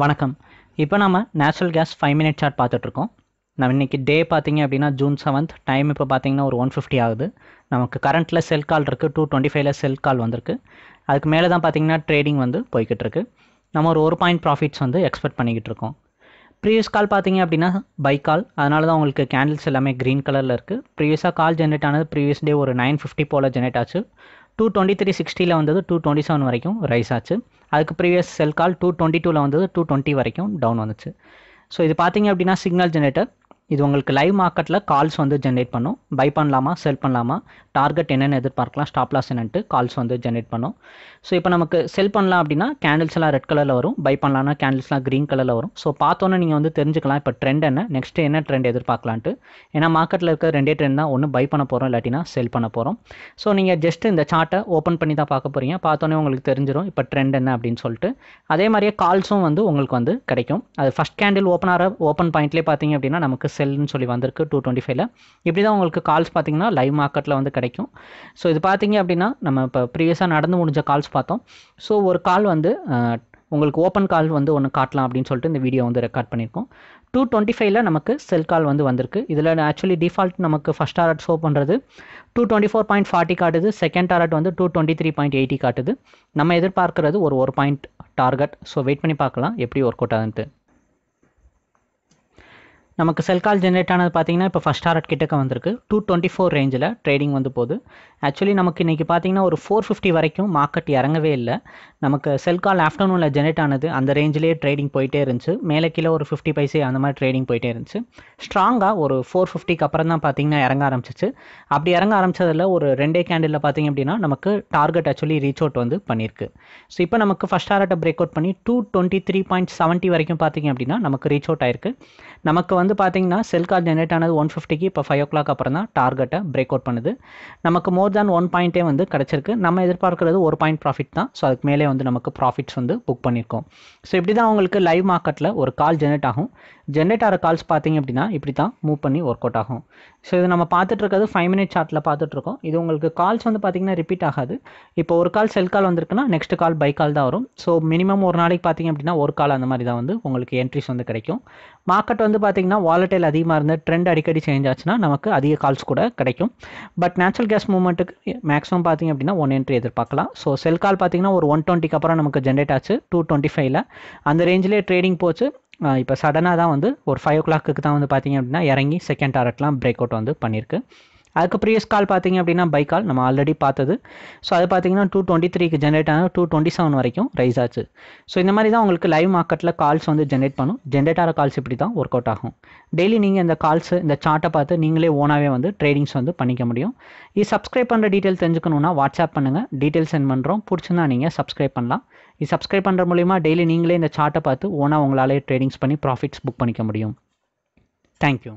வணக்கம் இப்போ நம்ம natural gas five minute chart பார்த்துட்ருக்கோம் நம்ம இன்றைக்கி டே பார்த்தீங்க அப்படின்னா ஜூன் செவன்த் டைம் இப்போ பார்த்தீங்கன்னா ஒரு ஒன் ஃபிஃப்டி ஆகுது நமக்கு கரண்ட்டில் செல் கால் இருக்குது டூ டுவெண்ட்டி ஃபைவ்ல செல் கால் வந்திருக்கு அதுக்கு மேலே தான் பார்த்தீங்கன்னா ட்ரேடிங் வந்து போய்கிட்டு இருக்கு நம்ம ஒரு ஒரு பாயிண்ட் ப்ராஃபிட்ஸ் வந்து எக்ஸ்பெக்ட் பண்ணிக்கிட்டு இருக்கோம் ப்ரீவியஸ் கால் பார்த்தீங்க அப்படின்னா பை கால் அதனால தான் உங்களுக்கு கேண்டில்ஸ் எல்லாமே க்ரீன் கலரில் இருக்குது ப்ரீவியஸாக கால் ஜென்ரேட் ஆனது ப்ரீவியஸ் டே ஒரு நைன் ஃபிஃப்டி போல் ஜென்ரேட் ஆச்சு டூ டுவெண்ட்டி த்ரீ சிக்ஸ்டியில் வந்தது டூ டுவெண்ட்டி செவன் வரைக்கும் ரைஸ் ஆச்சு அதுக்கு previous sell call two twenty டூவில் வந்தது டூ டுவெண்ட்டி வரைக்கும் டவுன் வந்துச்சு ஸோ இது பார்த்தீங்க அப்படின்னா சிக்னல் ஜென்ரேட்டர் இது உங்களுக்கு லைவ் மார்க்கெட்டில் கால்ஸ் வந்து ஜென்ரேட் பண்ணும் பை பண்ணலாமா செல் பண்ணலாமா டார்கெட் என்னென்னு எதிர்பார்க்கலாம் ஸ்டாப் லாஸ் என்னன்ட்டு கால்ஸ் வந்து ஜென்ரேட் பண்ணும் ஸோ இப்போ நமக்கு செல் பண்ணலாம் அப்படின்னா கேண்டில்ஸ் எல்லாம் ரெட் கலரில் வரும் பை பண்ணலாம்னா கேண்டில்ஸ்லாம் க்ரீன் கலரில் வரும் ஸோ பார்த்தோன்னே நீங்கள் வந்து தெரிஞ்சுக்கலாம் இப்போ ட்ரெண்ட் என்ன நெக்ஸ்ட் என்ன ட்ரெண்ட் எதிர்பார்க்கலான்ட்டு ஏன்னா மார்க்கெட்டில் இருக்கிற ரெண்டே ட்ரெண்ட் தான் ஒன்று பை பண்ண போகிறோம் இல்லாட்டினா செல் பண்ண போகிறோம் ஸோ நீங்கள் ஜஸ்ட் இந்த சார்ட்டை ஓப்பன் பண்ணி தான் பார்க்க போகிறீங்க பார்த்தோன்னே உங்களுக்கு தெரிஞ்சிடும் இப்போ ட்ரெண்ட் என்ன அப்படின்னு சொல்லிட்டு அதே மாதிரியே கால்ஸும் வந்து உங்களுக்கு வந்து கிடைக்கும் அது ஃபஸ்ட் கேண்டில் ஓப்பன் ஆகிற ஓப்பன் பாயிண்ட்லேயே பார்த்தீங்க அப்படின்னா நமக்கு செல்னு சொல்லி வந்திருக்கு டூ டுவெண்ட்டி ஃபைவ்ல இப்படி தான் உங்களுக்கு கால்ஸ் பார்த்தீங்கன்னா லைவ் மார்க்கெட்டில் வந்து கிடைக்கும் ஸோ இது பார்த்தீங்க அப்படின்னா நம்ம இப்போ ப்ரீவியஸாக நடந்து முடிஞ்ச கால்ஸ் பார்த்தோம் ஸோ ஒரு கால் வந்து உங்களுக்கு ஓப்பன் கால் வந்து ஒன்று காட்டலாம் அப்படின்னு சொல்லிட்டு இந்த வீடியோ வந்து ரெக்கார்ட் பண்ணியிருக்கோம் டூ டுவெண்ட்டி ஃபைவ்ல நமக்கு செல் கால் வந்து வந்திருக்கு இதில் ஆக்சுவலி டிஃபால்ட் நமக்கு ஃபஸ்ட் ஆர்ட் ஷோ பண்ணுறது two twenty four point forty காட்டுது செகண்ட் டாரட் வந்து two twenty three point eighty காட்டுது நம்ம எதிர்பார்க்கறது ஒரு ஒரு பாயிண்ட் டார்கெட் ஸோ வெயிட் பண்ணி பார்க்கலாம் எப்படி ஒர்க் அவுட் ஆகுதுன்ட்டு நமக்கு செல் கால் ஜென்ரேட் ஆனது பார்த்தீங்கன்னா இப்போ ஃபஸ்ட் ஹார்ட் கிட்டக்க வந்திருக்கு டூ டுவெண்ட்டி ஃபோர் ரேஞ்சில் ட்ரேடிங் வந்து போகுது ஆக்சுவலி நமக்கு இன்றைக்கி பார்த்தீங்கன்னா ஒரு ஃபோர் ஃபிஃப்டி வரைக்கும் மார்க்கெட் இறங்கவே இல்லை நமக்கு செல் கால் ஆஃப்டர்நூனில் ஜென்ரேட் ஆனது அந்த ரேஞ்சிலே ட்ரேடிங் போயிட்டே இருந்துச்சு மேலே கீழே ஒரு ஃபிஃப்டி பைசே அந்த மாதிரி ட்ரேடிங் போயிட்டே இருந்துச்சு ஸ்ட்ராங்காக ஒரு ஃபோர் ஃபிஃப்டிக்கு அப்புறம் தான் பார்த்தீங்கன்னா இறங்க ஆரம்பிச்சிச்சு அப்படி இறங்க ஆரம்பிச்சதில் ஒரு ரெண்டே கேண்டிலில் பார்த்தீங்க அப்படின்னா நமக்கு டார்கெட் ஆக்சுவலி ரீச் அவுட் வந்து பண்ணியிருக்கு ஸோ இப்போ நமக்கு ஃபஸ்ட் ஹார்ட்டை பிரேக் அவுட் பண்ணி two twenty three point seventy வரைக்கும் பார்த்தீங்க அப்படின்னா நமக்கு ரீச் அவுட் ஆயிருக்கு நமக்கு வந்து வந்து பார்த்தீங்கன்னா செல் கால் ஜென்ரேட் ஆனது ஒன் ஃபிஃப்டிக்கு இப்போ ஃபைவ் ஓ கிளாக் அப்புறம் தான் டார்கெட்டை பிரேக் அவுட் பண்ணுது நமக்கு மோர் தேன் ஒன் பாயிண்ட்டே வந்து கிடச்சிருக்கு நம்ம எதிர்பார்க்குறது ஒரு பாயிண்ட் ப்ராஃபிட் தான் ஸோ அதுக்கு மேலே வந்து நமக்கு ப்ராஃபிட்ஸ் வந்து புக் பண்ணியிருக்கோம் ஸோ இப்படி தான் உங்களுக்கு லைவ் மார்க்கெட்டில் ஒரு கால் ஜென்ரேட் ஆகும் ஜென்ரேட் ஆகிற கால்ஸ் பார்த்தீங்க அப்படின்னா இப்படி தான் மூவ் பண்ணி ஒர்க் அவுட் ஆகும் ஸோ இது நம்ம பார்த்துட்டு இருக்கிறது ஃபைவ் மினிட் சார்ட்டில் பார்த்துட்ருக்கோம் இது உங்களுக்கு கால்ஸ் வந்து பார்த்தீங்கன்னா ரிப்பீட் ஆகாது இப்போ ஒரு கால் செல் கால் வந்திருக்குன்னா நெக்ஸ்ட் கால் பை கால் தான் வரும் ஸோ மினிமம் ஒரு நாளைக்கு பார்த்தீங்க அப்படின்னா ஒரு கால் அந்த மாதிரி தான் வந்து உங்களுக்கு என்ட்ரிஸ் வந்து கிடைக்கும் மார்க்கெட் வந்து பார்த்தீங்கன்னா பார்த்தீங்கன்னா வாலட்டைல் அதிகமாக இருந்த ட்ரெண்ட் அடிக்கடி சேஞ்ச் ஆச்சுன்னா நமக்கு அதிக கால்ஸ் கூட கிடைக்கும் பட் நேச்சுரல் கேஸ் மூவ்மெண்ட்டுக்கு மேக்ஸிமம் பார்த்திங்க அப்படின்னா ஒன் என்ட்ரி எதிர்பார்க்கலாம் ஸோ செல் கால் பார்த்திங்கன்னா ஒரு ஒன் டுவெண்ட்டிக்கு அப்புறம் நமக்கு ஜென்ரேட் ஆச்சு டூ டுவெண்ட்டி ஃபைவ்ல அந்த ரேஞ்சிலே ட்ரேடிங் போச்சு இப்போ சடனாக தான் வந்து ஒரு ஃபைவ் ஓ கிளாக்கு தான் வந்து பார்த்திங்க அப்படின்னா இறங்கி செகண்ட் டாரெட்லாம் பிரேக் அவுட் வந்து பண்ணியிருக்கு அதுக்கு ப்ரீவியஸ் கால் பார்த்தீங்க அப்படின்னா பை கால் நம்ம ஆல்ரெடி பார்த்தது ஸோ அது பார்த்தீங்கன்னா டூ டுவெண்ட்டி த்ரீக்கு ஜென்ரேட் ஆனால் டூ டுவெண்ட்டி செவன் வரைக்கும் ரைஸ் ஆச்சு ஸோ இந்த மாதிரி தான் உங்களுக்கு லைவ் மார்க்கெட்டில் கால்ஸ் வந்து ஜென்ரேட் பண்ணும் ஜென்ரேட் ஆகிற கால்ஸ் இப்படி தான் ஒர்க் அவுட் ஆகும் டெய்லி நீங்கள் இந்த கால்ஸ் இந்த சார்ட்டை பார்த்து நீங்களே ஓனாகவே வந்து ட்ரேடிங்ஸ் வந்து பண்ணிக்க முடியும் இது சப்ஸ்கிரைப் பண்ணுற டீட்டெயில் தெரிஞ்சுக்கணுன்னா வாட்ஸ்அப் பண்ணுங்கள் டீட்டெயில் சென்ட் பண்ணுறோம் பிடிச்சிருந்தா நீங்கள் சப்ஸ்கிரைப் பண்ணலாம் இது சப்ஸ்கிரைப் பண்ணுற மூலிமா டெய்லி நீங்களே இந்த சார்ட்டை பார்த்து ஓனாக உங்களாலே ட்ரேடிங்ஸ் பண்ணி ப்ராஃபிட்ஸ் புக் பண்ணிக்க முடியும் தேங்க்யூ